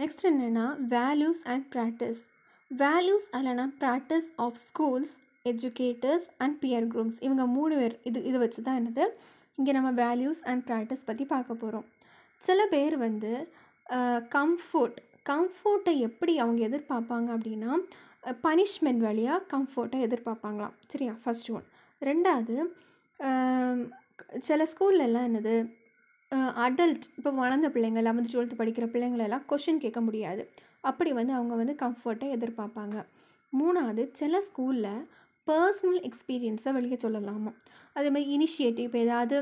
next என்னென்னா values and practice values அல்லனா practice of schools educators and peer groups இவங்க மூணு பேர் இது இதை வச்சு தான் என்னது இங்கே நம்ம வேல்யூஸ் அண்ட் ப்ராக்டிஸ் பற்றி பார்க்க போகிறோம் சில பேர் வந்து கம்ஃபோர்ட் கம்ஃபோர்ட்டை எப்படி அவங்க எதிர்பார்ப்பாங்க அப்படின்னா பனிஷ்மெண்ட் வழியாக கம்ஃபோர்ட்டை எதிர்பார்ப்பாங்களாம் சரியா ஃபஸ்ட் ஒன் ரெண்டாவது சில ஸ்கூல்லலாம் என்னது அடல்ட் இப்போ வளர்ந்த பிள்ளைங்க லெவன்த் டுவெல்த்து படிக்கிற பிள்ளைங்களெல்லாம் கொஷின் கேட்க முடியாது அப்படி வந்து அவங்க வந்து கம்ஃபர்ட்டை எதிர்பார்ப்பாங்க மூணாவது சில ஸ்கூலில் பர்சனல் எக்ஸ்பீரியன்ஸை வெளியே சொல்லலாமா அதே மாதிரி இனிஷியேட்டிவ் இப்போ ஏதாவது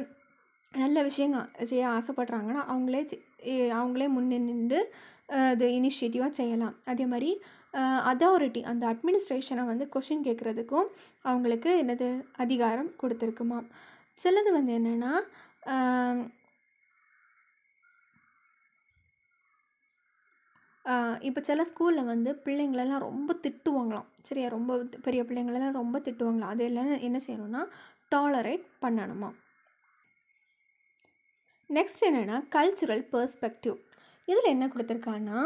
நல்ல விஷயங்க செய்ய ஆசைப்பட்றாங்கன்னா அவங்களே அவங்களே முன்னே நின்று இது இனிஷியேட்டிவாக செய்யலாம் அதே மாதிரி அதாரிட்டி அந்த அட்மினிஸ்ட்ரேஷனை வந்து கொஷின் கேட்குறதுக்கும் அவங்களுக்கு என்னது அதிகாரம் கொடுத்துருக்குமா சிலது வந்து என்னென்னா இப்போ சில ஸ்கூலில் வந்து பிள்ளைங்களெல்லாம் ரொம்ப திட்டுவாங்களாம் சரியா ரொம்ப பெரிய பிள்ளைங்களெல்லாம் ரொம்ப திட்டுவாங்களாம் அது எல்லாம் என்ன செய்யணும்னா டாலரேட் பண்ணணுமா நெக்ஸ்ட் என்னென்னா கல்ச்சுரல் பர்ஸ்பெக்டிவ் இதில் என்ன கொடுத்துருக்காங்கன்னா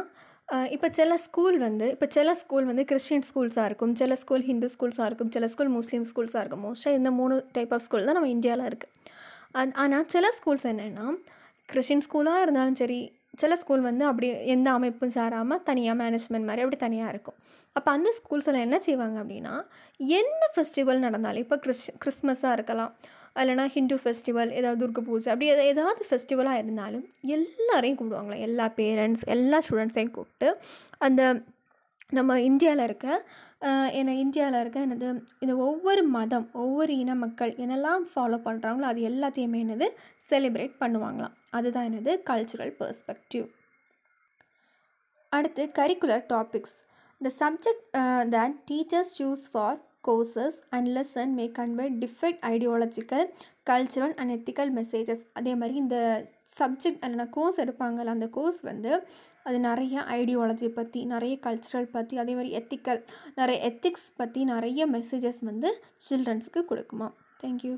இப்போ சில ஸ்கூல் வந்து இப்போ சில ஸ்கூல் வந்து கிறிஸ்டின் ஸ்கூல்ஸாக இருக்கும் சில ஸ்கூல் ஹிந்து ஸ்கூல்ஸாக இருக்கும் சில ஸ்கூல் முஸ்லீம் ஸ்கூல்ஸாக இருக்கும் மோஸ்ட்டாக இந்த மூணு டைப் ஆஃப் ஸ்கூல் தான் நம்ம இந்தியாவில் இருக்குது ஆனால் சில ஸ்கூல்ஸ் என்னென்னா கிறிஸ்டின் ஸ்கூலாக இருந்தாலும் சரி சில ஸ்கூல் வந்து அப்படி எந்த அமைப்பும் சாராமல் தனியாக மேனேஜ்மெண்ட் மாதிரி அப்படி தனியாக இருக்கும் அப்போ அந்த ஸ்கூல்ஸில் என்ன செய்வாங்க அப்படின்னா என்ன ஃபெஸ்டிவல் நடந்தாலும் இப்போ கிறிஸ் கிறிஸ்மஸாக இருக்கலாம் இல்லைனா ஹிந்து ஃபெஸ்டிவல் ஏதாவது துர்க பூஜை அப்படி எதாவது ஏதாவது ஃபெஸ்டிவலாக இருந்தாலும் எல்லாரையும் கூப்பிடுவாங்களே எல்லா பேரண்ட்ஸ் எல்லா ஸ்டூடெண்ட்ஸையும் கூப்பிட்டு அந்த நம்ம இந்தியாவில் இருக்க ஏன்னா இந்தியாவில் இருக்க என்னது இந்த ஒவ்வொரு மதம் ஒவ்வொரு இன மக்கள் என்னெல்லாம் ஃபாலோ பண்ணுறாங்களோ அது எல்லாத்தையுமே என்னது செலிப்ரேட் பண்ணுவாங்களாம் அதுதான் என்னது கல்ச்சுரல் பர்ஸ்பெக்டிவ் அடுத்து curricular topics the subject then teachers choose for courses and lesson may convey different ideological cultural and ethical messages அதே மாதிரி இந்த சப்ஜெக்ட் இல்லைனா கோர்ஸ் எடுப்பாங்கள்ல அந்த கோர்ஸ் வந்து அது நிறைய ஐடியாலஜி பற்றி நிறைய கல்ச்சுரல் பற்றி அதே மாதிரி எத்திக்கல் நிறைய எத்திக்ஸ் பற்றி நிறைய மெசேஜஸ் வந்து சில்ட்ரன்ஸுக்கு கொடுக்குமா தேங்க்யூ